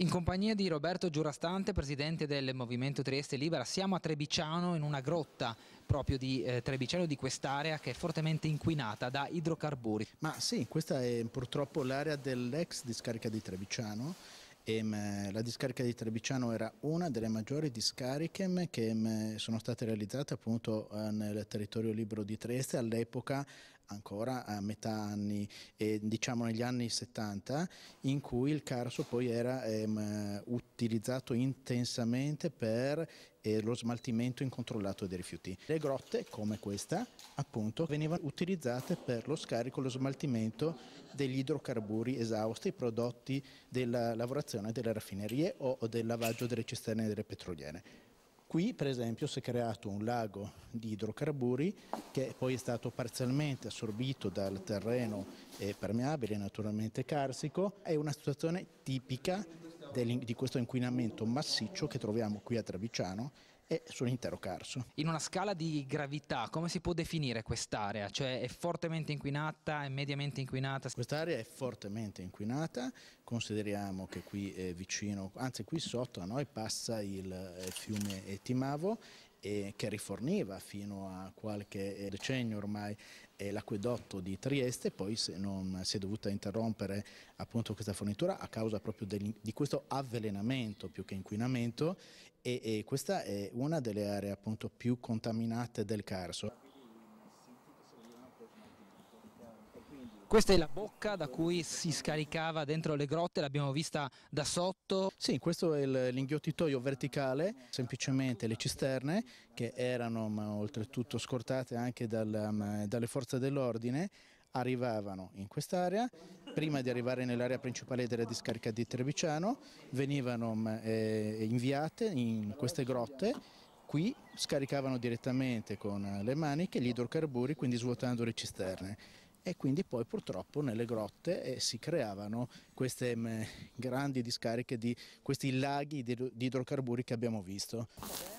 In compagnia di Roberto Giurastante, presidente del Movimento Trieste Libera, siamo a Trebiciano in una grotta proprio di eh, Trebiciano, di quest'area che è fortemente inquinata da idrocarburi. Ma sì, questa è purtroppo l'area dell'ex discarica di Trebiciano. Ehm, la discarica di Trebiciano era una delle maggiori discariche ehm, che ehm, sono state realizzate appunto eh, nel territorio libero di Trieste. All'epoca ancora a metà anni, eh, diciamo negli anni 70, in cui il carso poi era ehm, utilizzato intensamente per eh, lo smaltimento incontrollato dei rifiuti. Le grotte, come questa, appunto, venivano utilizzate per lo scarico e lo smaltimento degli idrocarburi esausti prodotti della lavorazione delle raffinerie o del lavaggio delle cisterne delle petroliere. Qui per esempio si è creato un lago di idrocarburi che poi è stato parzialmente assorbito dal terreno permeabile, naturalmente carsico, è una situazione tipica di questo inquinamento massiccio che troviamo qui a Trebicciano e sull'intero Carso. In una scala di gravità, come si può definire quest'area? Cioè è fortemente inquinata, è mediamente inquinata? Quest'area è fortemente inquinata, consideriamo che qui è vicino, anzi qui sotto a noi passa il eh, fiume Etimavo eh, che riforniva fino a qualche eh, decennio ormai l'acquedotto di Trieste, poi non, si è dovuta interrompere appunto questa fornitura a causa proprio di questo avvelenamento più che inquinamento e, e questa è una delle aree appunto più contaminate del Carso. Questa è la bocca da cui si scaricava dentro le grotte, l'abbiamo vista da sotto. Sì, questo è l'inghiottitoio verticale, semplicemente le cisterne che erano oltretutto scortate anche dal, dalle forze dell'ordine arrivavano in quest'area, prima di arrivare nell'area principale della discarica di Trebiciano venivano mm, eh, inviate in queste grotte qui scaricavano direttamente con le maniche gli idrocarburi quindi svuotando le cisterne e quindi poi purtroppo nelle grotte eh, si creavano queste mh, mm, grandi discariche di questi laghi di idrocarburi che abbiamo visto.